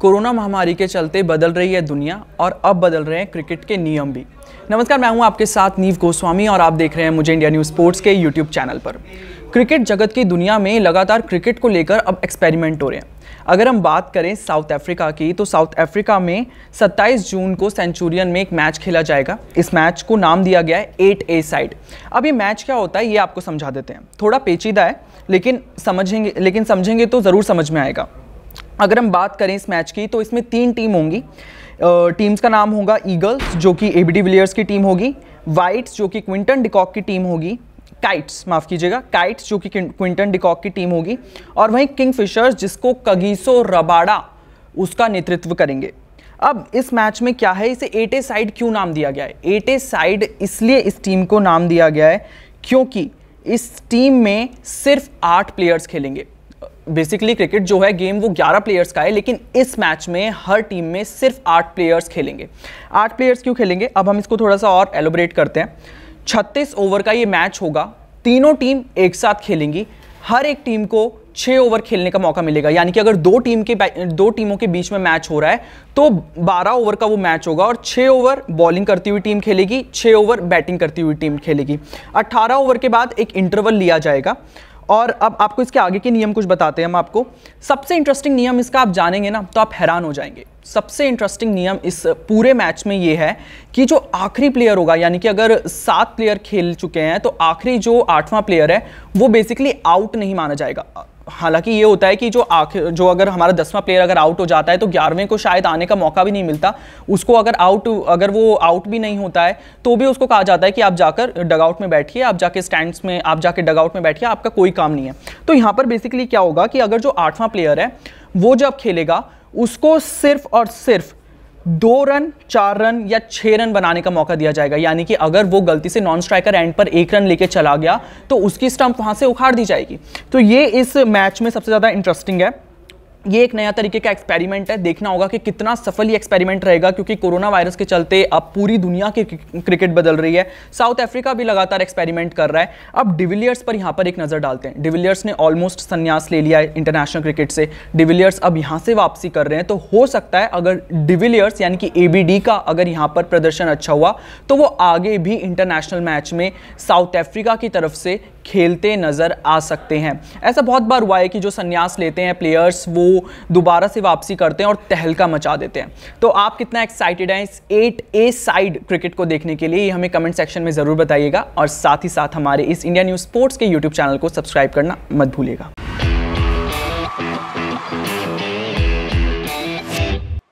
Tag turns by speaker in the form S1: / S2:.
S1: corona महामारी के चलते बदल रही है दुनिया और अब बदल रहे हैं क्रिकेट के नियम भी नमस्कार मैं हूं आपके साथ नीव गोस्वामी और आप देख रहे हैं मुझे इंडिया न्यूज़ स्पोर्ट्स के यूट्यूब चैनल पर क्रिकेट जगत की दुनिया में लगातार क्रिकेट को लेकर अब एक्सपेरिमेंट हो रहे हैं अगर हम बात करें साउथ अफ्रीका की तो साउथ अफ्रीका में 27 जून को सेंचुरियन में एक मैच खेला जाएगा इस मैच को नाम दिया गया है एट ए साइड अब ये मैच क्या होता है ये आपको समझा देते हैं थोड़ा पेचीदा है लेकिन समझेंगे लेकिन समझेंगे तो ज़रूर समझ में आएगा अगर हम बात करें इस मैच की तो इसमें तीन टीम होंगी टीम्स का नाम होगा ईगल्स जो कि ए बी डी विलियर्स की टीम होगी वाइट्स जो कि क्विंटन डिकॉक की टीम होगी काइट्स माफ़ कीजिएगा काइट्स जो कि क्विंटन डिकॉक की टीम होगी और वहीं किंग फिशर्स जिसको कगीसो रबाड़ा उसका नेतृत्व करेंगे अब इस मैच में क्या है इसे एटे साइड क्यों नाम दिया गया है एटे साइड इसलिए इस टीम को नाम दिया गया है क्योंकि इस टीम में सिर्फ आठ प्लेयर्स खेलेंगे बेसिकली क्रिकेट जो है गेम वो 11 प्लेयर्स का है लेकिन इस मैच में हर टीम में सिर्फ आठ प्लेयर्स खेलेंगे आठ प्लेयर्स क्यों खेलेंगे अब हम इसको थोड़ा सा और एलोबरेट करते हैं 36 ओवर का ये मैच होगा तीनों टीम एक साथ खेलेंगी हर एक टीम को छः ओवर खेलने का मौका मिलेगा यानी कि अगर दो टीम के दो टीमों के बीच में मैच हो रहा है तो 12 ओवर का वो मैच होगा और छः ओवर बॉलिंग करती हुई टीम खेलेगी छः ओवर बैटिंग करती हुई टीम खेलेगी 18 ओवर के बाद एक इंटरवल लिया जाएगा और अब आपको इसके आगे के नियम कुछ बताते हैं हम आपको सबसे इंटरेस्टिंग नियम इसका आप जानेंगे ना तो आप हैरान हो जाएंगे सबसे इंटरेस्टिंग नियम इस पूरे मैच में ये है कि जो आखिरी प्लेयर होगा यानी कि अगर सात प्लेयर खेल चुके हैं तो आखिरी जो आठवां प्लेयर है वो बेसिकली आउट नहीं माना जाएगा हालांकि ये होता है कि जो आखिर जो अगर हमारा दसवां प्लेयर अगर आउट हो जाता है तो ग्यारहवें को शायद आने का मौका भी नहीं मिलता उसको अगर आउट अगर वो आउट भी नहीं होता है तो भी उसको कहा जाता है कि आप जाकर डगआउट में बैठिए आप जाके स्टैंड्स में आप जाके डगआउट में बैठिए आपका कोई काम नहीं है तो यहाँ पर बेसिकली क्या होगा कि अगर जो आठवां प्लेयर है वो जब खेलेगा उसको सिर्फ और सिर्फ दो रन चार रन या छः रन बनाने का मौका दिया जाएगा यानी कि अगर वो गलती से नॉन स्ट्राइकर एंड पर एक रन लेके चला गया तो उसकी स्टंप वहाँ से उखाड़ दी जाएगी तो ये इस मैच में सबसे ज़्यादा इंटरेस्टिंग है ये एक नया तरीके का एक्सपेरिमेंट है देखना होगा कि कितना सफल ये एक्सपेरिमेंट रहेगा क्योंकि कोरोना वायरस के चलते अब पूरी दुनिया की क्रिकेट बदल रही है साउथ अफ्रीका भी लगातार एक्सपेरिमेंट कर रहा है अब डिविलियर्स पर यहाँ पर एक नज़र डालते हैं डिविलियर्स ने ऑलमोस्ट संन्यास ले लिया है इंटरनेशनल क्रिकेट से डिविलियर्स अब यहाँ से वापसी कर रहे हैं तो हो सकता है अगर डिविलियर्स यानी कि ए का अगर यहाँ पर प्रदर्शन अच्छा हुआ तो वो आगे भी इंटरनेशनल मैच में साउथ अफ्रीका की तरफ से खेलते नज़र आ सकते हैं ऐसा बहुत बार हुआ है कि जो संन्यास लेते हैं प्लेयर्स वो दोबारा से वापसी करते हैं और तहलका मचा देते हैं तो आप कितना एक्साइटेड हैं इस एट ए साइड क्रिकेट को देखने के लिए ये हमें कमेंट सेक्शन में ज़रूर बताइएगा और साथ ही साथ हमारे इस इंडिया न्यूज़ स्पोर्ट्स के यूट्यूब चैनल को सब्सक्राइब करना मत भूलिएगा